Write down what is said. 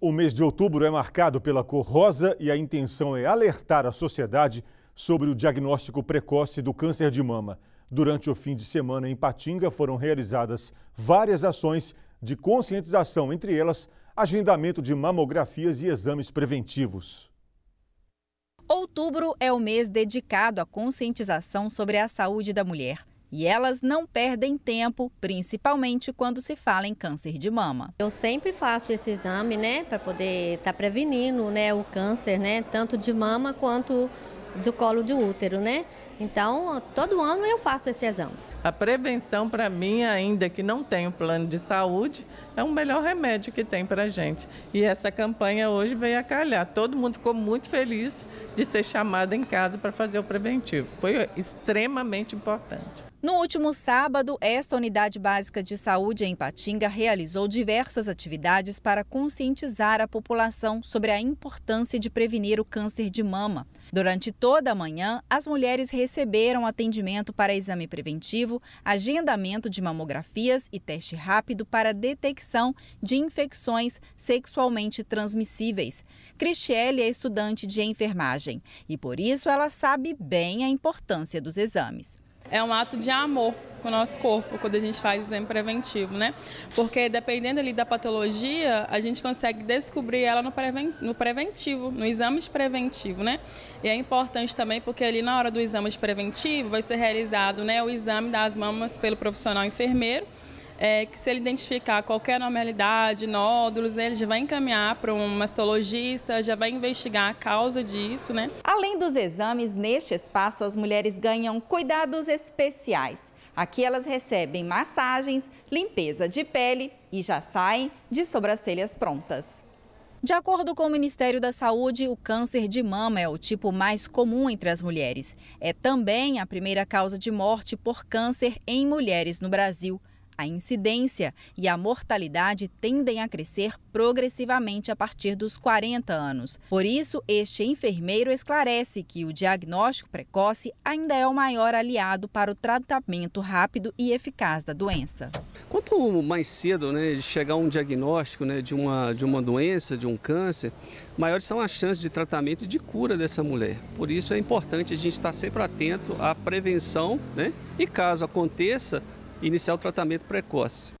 O mês de outubro é marcado pela cor rosa e a intenção é alertar a sociedade sobre o diagnóstico precoce do câncer de mama. Durante o fim de semana em Patinga foram realizadas várias ações de conscientização, entre elas agendamento de mamografias e exames preventivos. Outubro é o mês dedicado à conscientização sobre a saúde da mulher e elas não perdem tempo, principalmente quando se fala em câncer de mama. Eu sempre faço esse exame, né, para poder estar tá prevenindo, né, o câncer, né, tanto de mama quanto do colo de útero, né? Então, todo ano eu faço esse exame. A prevenção, para mim, ainda que não tenho plano de saúde, é o melhor remédio que tem para a gente. E essa campanha hoje veio a calhar. Todo mundo ficou muito feliz de ser chamado em casa para fazer o preventivo. Foi extremamente importante. No último sábado, esta unidade básica de saúde em Patinga realizou diversas atividades para conscientizar a população sobre a importância de prevenir o câncer de mama. Durante toda a manhã, as mulheres receberam atendimento para exame preventivo preventivo, agendamento de mamografias e teste rápido para detecção de infecções sexualmente transmissíveis. Cristiele é estudante de enfermagem e por isso ela sabe bem a importância dos exames. É um ato de amor com o nosso corpo quando a gente faz exame preventivo, né? Porque dependendo ali da patologia, a gente consegue descobrir ela no, preven no preventivo, no exame de preventivo, né? E é importante também porque ali na hora do exame de preventivo vai ser realizado né, o exame das mamas pelo profissional enfermeiro é, que se ele identificar qualquer anormalidade, nódulos, né, ele já vai encaminhar para um mastologista, já vai investigar a causa disso, né? Além dos exames, neste espaço as mulheres ganham cuidados especiais. Aqui elas recebem massagens, limpeza de pele e já saem de sobrancelhas prontas. De acordo com o Ministério da Saúde, o câncer de mama é o tipo mais comum entre as mulheres. É também a primeira causa de morte por câncer em mulheres no Brasil. A incidência e a mortalidade tendem a crescer progressivamente a partir dos 40 anos. Por isso, este enfermeiro esclarece que o diagnóstico precoce ainda é o maior aliado para o tratamento rápido e eficaz da doença. Quanto mais cedo né, chegar um diagnóstico né, de, uma, de uma doença, de um câncer, maiores são as chances de tratamento e de cura dessa mulher. Por isso é importante a gente estar sempre atento à prevenção né, e caso aconteça, iniciar o tratamento precoce.